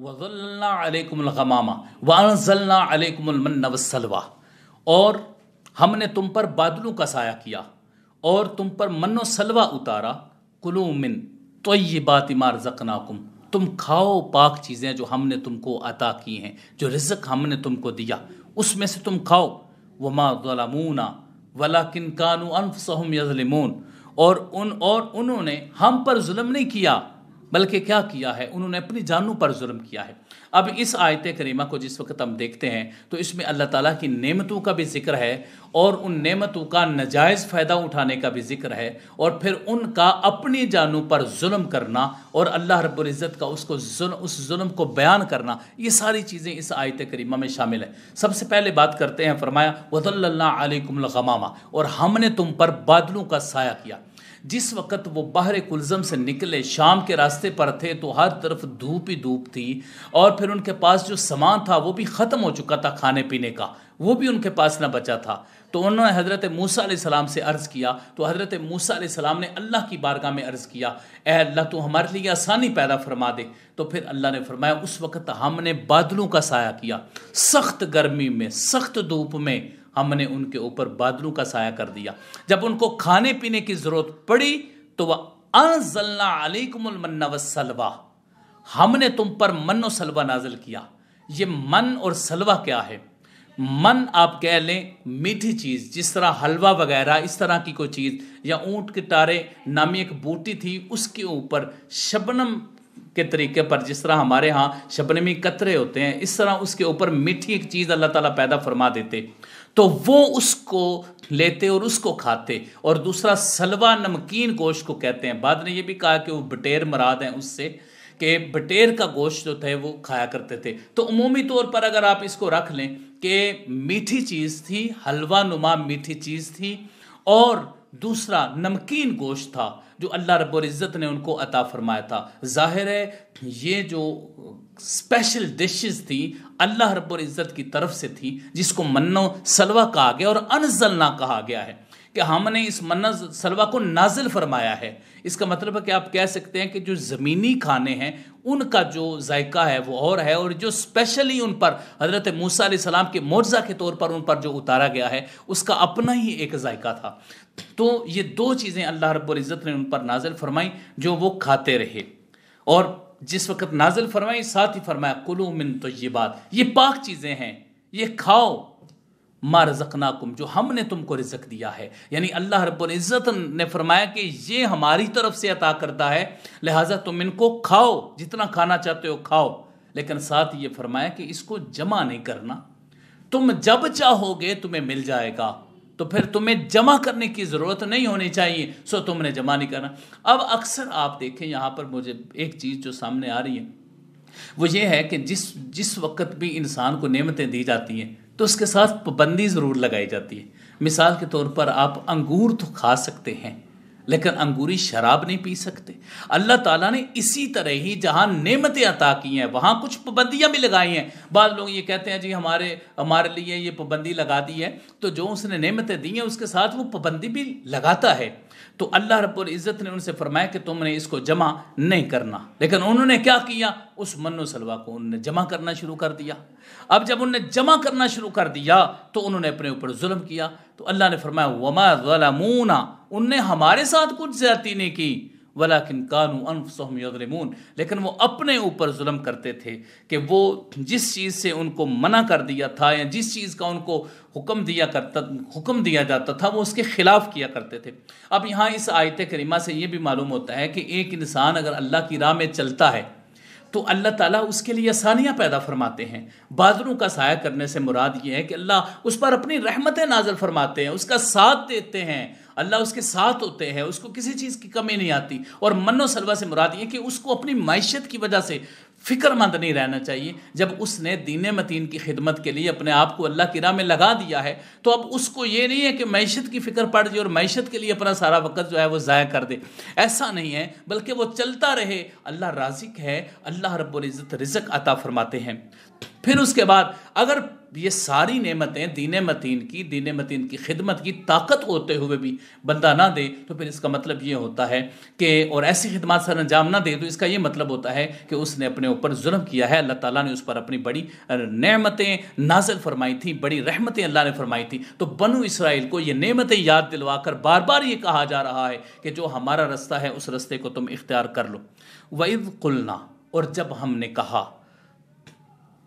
वज़ल्लाकमामा और हमने तुम पर बादलों का साया किया और तुम पर मनो सलवा उतारा कुलूमिन बात इमार जकनाकुम तुम खाओ पाक चीज़ें जो हमने तुमको अता की हैं जो रिजक हमने तुमको दिया उसमें से तुम खाओ वमा गलामूना वला किन कानू सहम यजलिमून और उन और उन्होंने हम पर जुल्म नहीं किया बल्कि क्या किया है उन्होंने अपनी जानों पर जुर्म किया है अब इस आयत करीमा को जिस वक्त हम देखते हैं तो इसमें अल्लाह ताला की नेमतों का भी जिक्र है और उन नेमतों का नजायज़ फ़ायदा उठाने का भी जिक्र है और फिर उनका अपनी जानों पर जुल्म करना और अल्लाह रब्ज़त का उसको जुल्म, उस जुल्म को बयान करना ये सारी चीज़ें इस आयत करीमा में शामिल है सबसे पहले बात करते हैं फरमाया वदल्ला अलैकुम गमामा और हमने तुम पर बादलों का साया किया जिस वक्त वो बाहर कुलज़म से निकले शाम के रास्ते पर थे तो हर तरफ धूप ही धूप थी और फिर उनके पास जो सामान था वो भी ख़त्म हो चुका था खाने पीने का वो भी उनके पास ना बचा था तो उन्होंने हज़रत मूसा सलाम से अर्ज़ किया तो हज़रत मूसा सलाम ने अल्लाह की बारगाह में अर्ज़ किया ए अल्लाह तो हमारे लिए आसानी पैदा फरमा दे तो फिर अल्लाह ने फरमाया उस वक्त हमने बादलों का साया किया सख्त गर्मी में सख्त धूप में हमने उनके ऊपर बादलों का साया कर दिया जब उनको खाने पीने की जरूरत पड़ी तो वह अनजल्लाकुमन्ना हमने तुम पर मन और सलवा नाजल किया ये मन और सलवा क्या है मन आप कह लें मीठी चीज़ जिस तरह हलवा वगैरह इस तरह की कोई चीज़ या ऊंट के तारे नामी एक बूटी थी उसके ऊपर शबनम के तरीके पर जिस तरह हमारे यहाँ शबनमी कतरे होते हैं इस तरह उसके ऊपर मीठी एक चीज़ अल्लाह ताला पैदा फरमा देते तो वो उसको लेते और उसको खाते और दूसरा सलवा नमकीन गोश्त को कहते हैं बाद ने ये भी कहा कि वो बटेर मराद हैं उससे कि बटेर का गोश्त जो थे वो खाया करते थे तो अमूमी तौर पर अगर आप इसको रख लें कि मीठी चीज़ थी हलवा नुमा मीठी चीज़ थी और दूसरा नमकीन गोश्त था जो अल्लाह रब्ज़त ने उनको अता फरमाया था ज़ाहिर है ये जो स्पेशल डिशेस थी अल्लाह रब्ज़त की तरफ से थी जिसको मन्नो सलवा कहा गया और अनजलना कहा गया है कि हमने इस मन्ना सलवा को नाजिल फरमाया है इसका मतलब है कि आप कह सकते हैं कि जो ज़मीनी खाने हैं उनका जो जायका है वो और है और जो स्पेशली उन पर हज़रत मूसा सलाम के मोर्जा के तौर पर उन पर जो उतारा गया है उसका अपना ही एक जायका था तो ये दो चीज़ें अल्लाह रब्ज़त ने उन पर नाजिल फरमाई जो वो खाते रहे और जिस वक्त नाजिल फरमाई साथ ही फरमाया कुलू मिन तो ये बात ये पाक चीज़ें हैं ये खाओ मार रज़क़नाकुम जो हमने तुमको रिजक दिया है यानी अल्लाह रब्बुल इज़्ज़त ने फरमाया कि ये हमारी तरफ से अता करता है लिहाजा तुम इनको खाओ जितना खाना चाहते हो खाओ लेकिन साथ ये फरमाया कि इसको जमा नहीं करना तुम जब चाहोगे तुम्हें मिल जाएगा तो फिर तुम्हें जमा करने की ज़रूरत नहीं होनी चाहिए सो तुमने जमा नहीं करना अब अक्सर आप देखें यहाँ पर मुझे एक चीज़ जो सामने आ रही है वो ये है कि जिस जिस वक्त भी इंसान को नेमतें दी जाती हैं तो उसके साथ पाबंदी ज़रूर लगाई जाती है मिसाल के तौर पर आप अंगूर तो खा सकते हैं लेकिन अंगूरी शराब नहीं पी सकते अल्लाह ताला ने इसी तरह ही जहाँ नेमतें अता की हैं वहाँ कुछ पाबंदियाँ भी लगाई हैं बाद लोग ये कहते हैं जी हमारे हमारे लिए ये पाबंदी लगा दी है तो जो उसने नेमतें दी हैं उसके साथ वो पाबंदी भी लगाता है तो अल्लाह रब्बुल इज़्ज़त ने उनसे फरमाया कि तुमने इसको जमा नहीं करना लेकिन उन्होंने क्या किया उस मनो सलवा को उन्होंने जमा करना शुरू कर दिया अब जब उन्होंने जमा करना शुरू कर दिया तो उन्होंने अपने ऊपर जुल्म किया तो अल्लाह ने फरमाया वमा उनने हमारे साथ कुछ ज़्यादती नहीं की वला किन कानू अनफसम यजलमून लेकिन वो अपने ऊपर जुल्म करते थे कि वो जिस चीज़ से उनको मना कर दिया था या जिस चीज़ का उनको हुक्म दिया करता हुक्म दिया जाता था वो उसके ख़िलाफ़ किया करते थे अब यहाँ इस आयत करीमा से ये भी मालूम होता है कि एक इंसान अगर अल्लाह की राह में चलता है तो अल्लाह ताला उसके लिए आसानियाँ पैदा फरमाते हैं बादलों का साया करने से मुराद ये है कि अल्लाह उस पर अपनी रहमतें नाजल फरमाते हैं उसका साथ देते हैं अल्लाह उसके साथ होते हैं उसको किसी चीज़ की कमी नहीं आती और मनो सलवा से मुराद ये कि उसको अपनी मैशत की वजह से फिक्रमंद नहीं रहना चाहिए जब उसने दीन मतीन की खिदमत के लिए अपने आप को अल्लाह की राह में लगा दिया है तो अब उसको ये नहीं है कि मैशत की फ़िक्र पड़ जाए और मैशत के लिए अपना सारा वक्त जो है वो ज़ाया कर दे ऐसा नहीं है बल्कि वो चलता रहे अल्लाह राजिक है अल्लाह रब्ज़त रिजक अता फरमाते हैं फिर उसके बाद अगर ये सारी नेमतें दीन मतीन की दीन मतीन की खिदमत की ताकत होते हुए भी बंदा ना दे तो फिर इसका मतलब ये होता है कि और ऐसी खिदमत सर अंजाम ना दे तो इसका ये मतलब होता है कि उसने अपने ऊपर जुल्म किया है अल्लाह ताला ने उस पर अपनी बड़ी नेमतें नाजिल फरमाई थी बड़ी रहमतें अल्लाह ने फरमाई थी तो बनु इसराइल को ये नेमतें याद दिलवा कर बार बार ये कहा जा रहा है कि जो हमारा रास्ता है उस रास्ते को तुम इख्तियार कर लो वईद कुलना और जब हमने कहा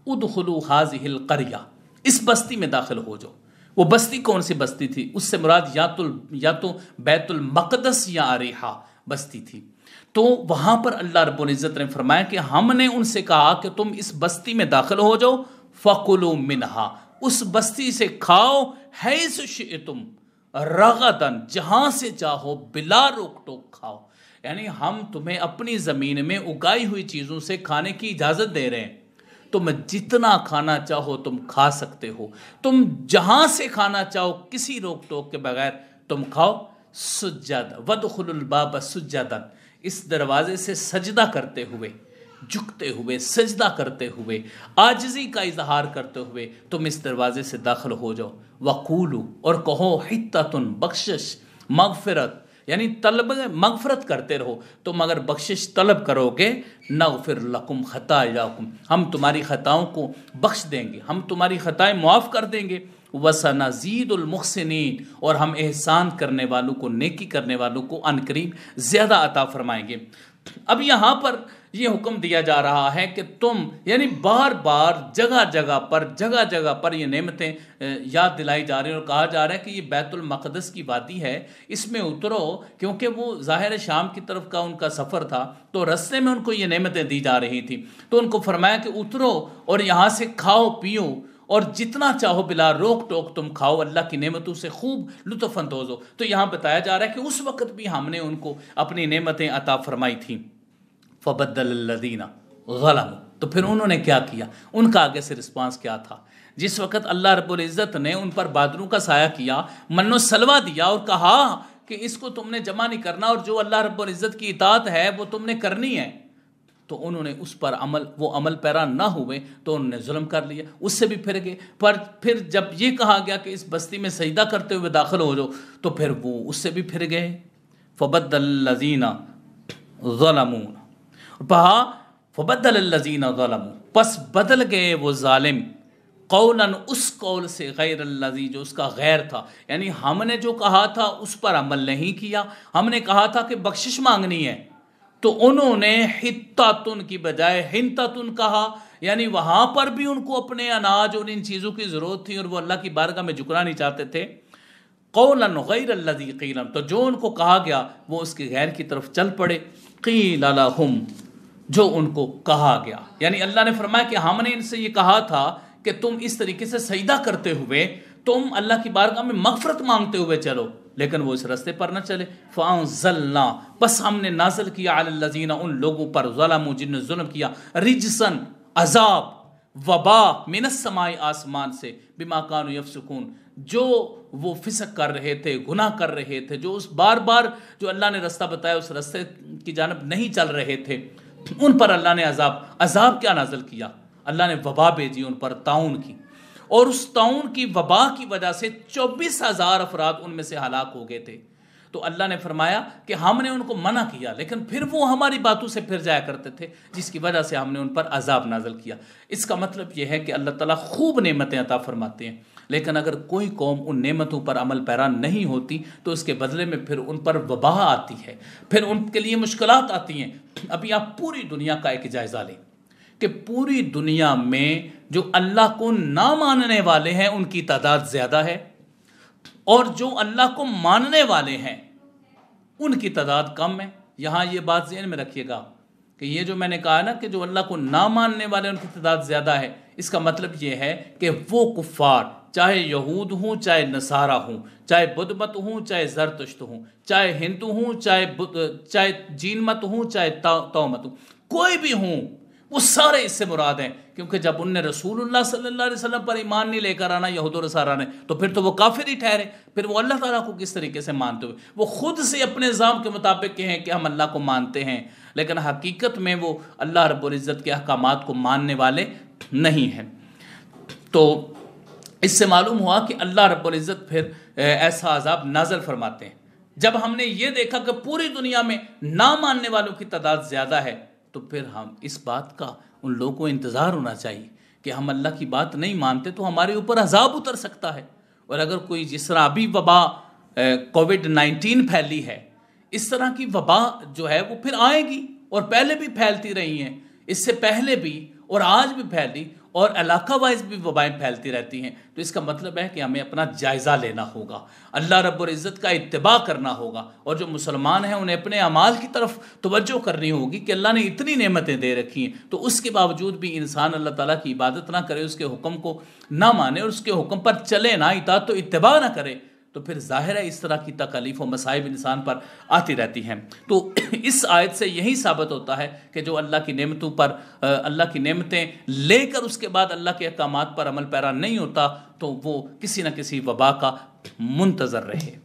हाज हिल करिया इस बस्ती में दाखिल हो जाओ वो बस्ती कौन सी बस्ती थी उससे मुराद या तो या तो बैतुलमकदस या अरेहा बस्ती थी तो वहां पर अल्लाह इज़्ज़त ने फरमाया कि हमने उनसे कहा कि तुम इस बस्ती में दाखिल हो जाओ फ़कुलो मिनहा उस बस्ती से खाओ है तुम रगतन जहां से चाहो बिला रोक टोक खाओ यानी हम तुम्हें अपनी ज़मीन में उगाई हुई चीज़ों से खाने की इजाज़त दे रहे हैं तुम जितना खाना चाहो तुम खा सकते हो तुम जहां से खाना चाहो किसी रोक टोक के बगैर तुम खाओ सुजादा वदखुलबाब इस दरवाजे से सजदा करते हुए झुकते हुए सजदा करते हुए आजजी का इजहार करते हुए तुम इस दरवाजे से दाखिल हो जाओ वकूलू और कहो हित्ता बख्शिश मगफरत यानी तलब मगफरत करते रहो तुम मगर बख्शिश तलब करोगे न फिर लकुम ख़ता याकुम हम तुम्हारी ख़ताओं को बख्श देंगे हम तुम्हारी ख़ताएँ मुआफ़ कर देंगे वसनाजीदुलमहसिन और हम एहसान करने वालों को नेकी करने वालों को अनकरीब ज़्यादा अता फरमाएंगे अब यहाँ पर ये हुक्म दिया जा रहा है कि तुम यानी बार बार जगह जगह पर जगह जगह पर ये नेमतें याद दिलाई जा रही हैं और कहा जा रहा है कि ये बैतुल मकदस की वादी है इसमें उतरो क्योंकि वो ज़ाहिर शाम की तरफ का उनका सफ़र था तो रस्ते में उनको ये नेमतें दी जा रही थी तो उनको फरमाया कि उतरो और यहाँ से खाओ पियो और जितना चाहो बिला रोक टोक तुम खाओ अल्लाह की नेमतों से खूब लुत्फ़ानंदोज हो तो यहाँ बताया जा रहा है कि उस वक्त भी हमने उनको अपनी नेमतें अता फरमाई थी फ़बद्दीना गलम तो फिर उन्होंने क्या किया उनका आगे से रिस्पांस क्या था जिस वक्त अल्लाह इज़्ज़त ने उन पर बादलों का साया किया मनो सलवा दिया और कहा कि इसको तुमने जमा नहीं करना और जो अल्लाह रब्ज़त की इतात है वो तुमने करनी है तो उन्होंने उस पर अमल वो अमल पैरा ना हुए तो उन्होंने जुल्म कर लिया उससे भी फिर गए पर फिर जब ये कहा गया कि इस बस्ती में सजदा करते हुए दाखिल हो जाओ तो फिर वो उससे भी फिर गए लजीना ज़लमून बहा फ़बदलजीन बस बदल गए वो ालिम कौन उस कौल से गैर लजी जो उसका गैर था यानी हमने जो कहा था उस पर अमल नहीं किया हमने कहा था कि बख्शिश मांगनी है तो उन्होंने हित्तातुन की बजाय हिंतातुन कहा यानी वहाँ पर भी उनको अपने अनाज और इन चीज़ों की ज़रूरत थी और वो अल्लाह की बारगाह में झुकना नहीं चाहते थे कौलन गैर लजी कीलम तो जो उनको कहा गया वो उसके गैर की तरफ चल पड़े कील हम जो उनको कहा गया यानी अल्लाह ने फरमाया कि हमने इनसे ये कहा था कि तुम इस तरीके से सईदा करते हुए तुम अल्लाह की बारगाह में मफ़रत मांगते हुए चलो लेकिन वो इस रस्ते पर ना चले फ़ाउजल्ला बस हमने नाजल किया अल्लाजीना उन लोगों पर जलामू जिन जुल्म किया रिजसन अजाब वबा समाई आसमान से बिमा कान यफसकून जो वो फिसक कर रहे थे गुनाह कर रहे थे जो उस बार बार जो अल्लाह ने रास्ता बताया उस रस्ते की जानब नहीं चल रहे थे उन पर अल्लाह ने अजाब अजाब क्या नाजल किया अल्लाह ने वबा भेजी उन पर ताउन की और उस ताउन की वबा की वजह से चौबीस हज़ार अफराद उनमें से हलाक हो गए थे तो अल्लाह ने फरमाया कि हमने उनको मना किया लेकिन फिर वो हमारी बातों से फिर जाया करते थे जिसकी वजह से हमने उन पर अजाब नाजल किया इसका मतलब यह है कि अल्लाह ताला खूब नेमतें अता फरमाते हैं लेकिन अगर कोई कौम उन नेमतों पर अमल पैरा नहीं होती तो उसके बदले में फिर उन पर वबा आती है फिर उनके लिए मुश्किल आती हैं अभी आप पूरी दुनिया का एक जायज़ा लें कि पूरी दुनिया में जो अल्लाह को ना मानने वाले हैं उनकी तादाद ज़्यादा है और जो अल्लाह को मानने वाले हैं उनकी तादाद कम है यहाँ ये बात जहन में रखिएगा कि ये जो मैंने कहा ना कि जो अल्लाह को ना मानने वाले उनकी तादाद ज़्यादा है इसका मतलब ये है कि वो कुफ़ार चाहे यहूद हूँ चाहे नसारा हूँ चाहे बुद्ध मत हूँ चाहे जरतुष्ट हूँ चाहे हिंदू हूँ चाहे चाहे जीन मत हूँ चाहे तो मत हूँ कोई भी हूँ वो सारे इससे मुराद हैं क्योंकि जब उनने रसूलुल्लाह सल्लल्लाहु अलैहि वसल्लम पर ईमान नहीं लेकर आना यहूद रसारा ने तो फिर तो वो काफिर ही ठहरे फिर वो अल्लाह ताला को किस तरीके से मानते हुए वो खुद से अपने निज़ाम के मुताबिक कहें कि हम अल्लाह को मानते हैं लेकिन हकीकत में वो अल्लाह रबुल्ज़त के अहकाम को मानने वाले नहीं हैं तो इससे मालूम हुआ कि अल्लाह रबुल्ज़त फिर ऐसा अजाब नाजल फरमाते हैं जब हमने ये देखा कि पूरी दुनिया में ना मानने वालों की तादाद ज़्यादा है तो फिर हम इस बात का उन लोगों को इंतज़ार होना चाहिए कि हम अल्लाह की बात नहीं मानते तो हमारे ऊपर अजाब उतर सकता है और अगर कोई जिस तरह अभी वबा कोविड नाइन्टीन फैली है इस तरह की वबा जो है वो फिर आएगी और पहले भी फैलती रही हैं इससे पहले भी और आज भी फैली और इलाका वाइज भी वबाएँ फैलती रहती हैं तो इसका मतलब है कि हमें अपना जायज़ा लेना होगा अल्लाह रब्ज़त का इतबा करना होगा और जो मुसलमान हैं उन्हें अपने अमाल की तरफ तवज्जो करनी होगी कि अल्लाह ने इतनी नेमतें दे रखी हैं तो उसके बावजूद भी इंसान अल्लाह ताला की इबादत ना करे उसके हुक्म को ना माने और उसके हुक्म पर चले ना इतात तो इतबा ना करे तो फिर जाहिर है इस तरह की तकलीफ और मसाइब इंसान पर आती रहती हैं तो इस आयत से यही साबित होता है कि जो अल्लाह की नेमतों पर अल्लाह की नेमतें लेकर उसके बाद अल्लाह के अहकाम पर अमल पैरा नहीं होता तो वो किसी न किसी वबा का मुंतज़र रहे